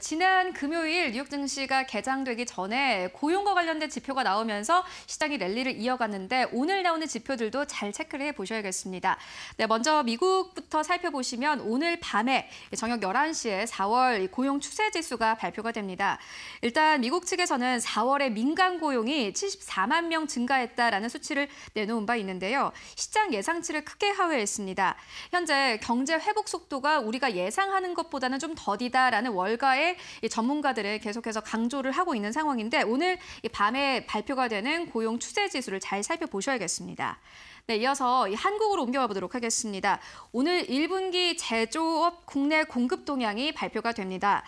지난 금요일 뉴욕 증시가 개장되기 전에 고용과 관련된 지표가 나오면서 시장이 랠리를 이어갔는데 오늘 나오는 지표들도 잘 체크를 해보셔야겠습니다. 네, 먼저 미국부터 살펴보시면 오늘 밤에 저녁 11시에 4월 고용 추세 지수가 발표가 됩니다. 일단 미국 측에서는 4월에 민간 고용이 74만 명 증가했다라는 수치를 내놓은 바 있는데요. 시장 예상치를 크게 하회했습니다. 현재 경제 회복 속도가 우리가 예상하는 것보다는 좀 더디다라는 월가의 이 전문가들은 계속해서 강조를 하고 있는 상황인데 오늘 밤에 발표가 되는 고용 추세 지수를 잘 살펴보셔야겠습니다. 네, 이어서 한국으로 옮겨가 보도록 하겠습니다. 오늘 1분기 제조업 국내 공급 동향이 발표가 됩니다.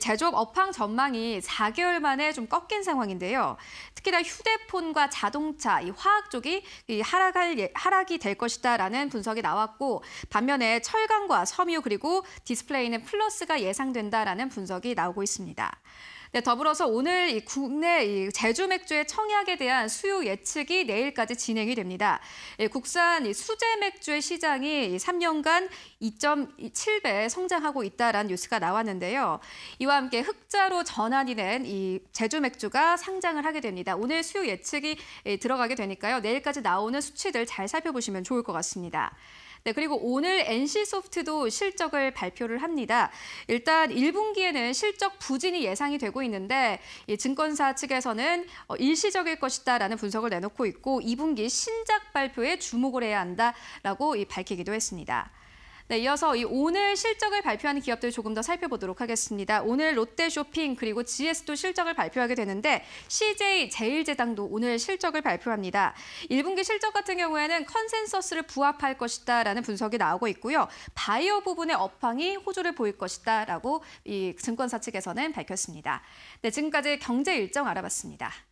제조업 업황 전망이 4개월 만에 좀 꺾인 상황인데요. 특히나 휴대폰과 자동차, 이 화학 쪽이 이 하락할 예, 하락이 될 것이다라는 분석이 나왔고 반면에 철강과 섬유 그리고 디스플레이는 플러스가 예상된다라는 분석이 나오고 있습니다. 네, 더불어서 오늘 이 국내 이 제주 맥주의 청약에 대한 수요 예측이 내일까지 진행이 됩니다. 예, 국산 수제 맥주의 시장이 3년간 2.7배 성장하고 있다라는 뉴스가 나왔는데요. 이와 함께 흑자로 전환이 된 이 제주 맥주가 상장을 하게 됩니다. 오늘 수요 예측이 예, 들어가게 되니까요. 내일까지 나오는 수치들 잘 살펴보시면 좋을 것 같습니다. 네, 그리고 오늘 NC소프트도 실적을 발표를 합니다. 일단 1분기에는 실적 부진이 예상이 되고 있는데 이 증권사 측에서는 어, 일시적일 것이다라는 분석을 내놓고 있고 2분기 신작 발표에 주목을 해야 한다라고 밝히기도 했습니다. 네, 이어서 이 오늘 실적을 발표하는 기업들 조금 더 살펴보도록 하겠습니다. 오늘 롯데쇼핑 그리고 GS도 실적을 발표하게 되는데 CJ 제일제당도 오늘 실적을 발표합니다. 1분기 실적 같은 경우에는 컨센서스를 부합할 것이다라는 분석이 나오고 있고요. 바이오 부분의 업황이 호조를 보일 것이다라고 이 증권사 측에서는 밝혔습니다. 네, 지금까지 경제 일정 알아봤습니다.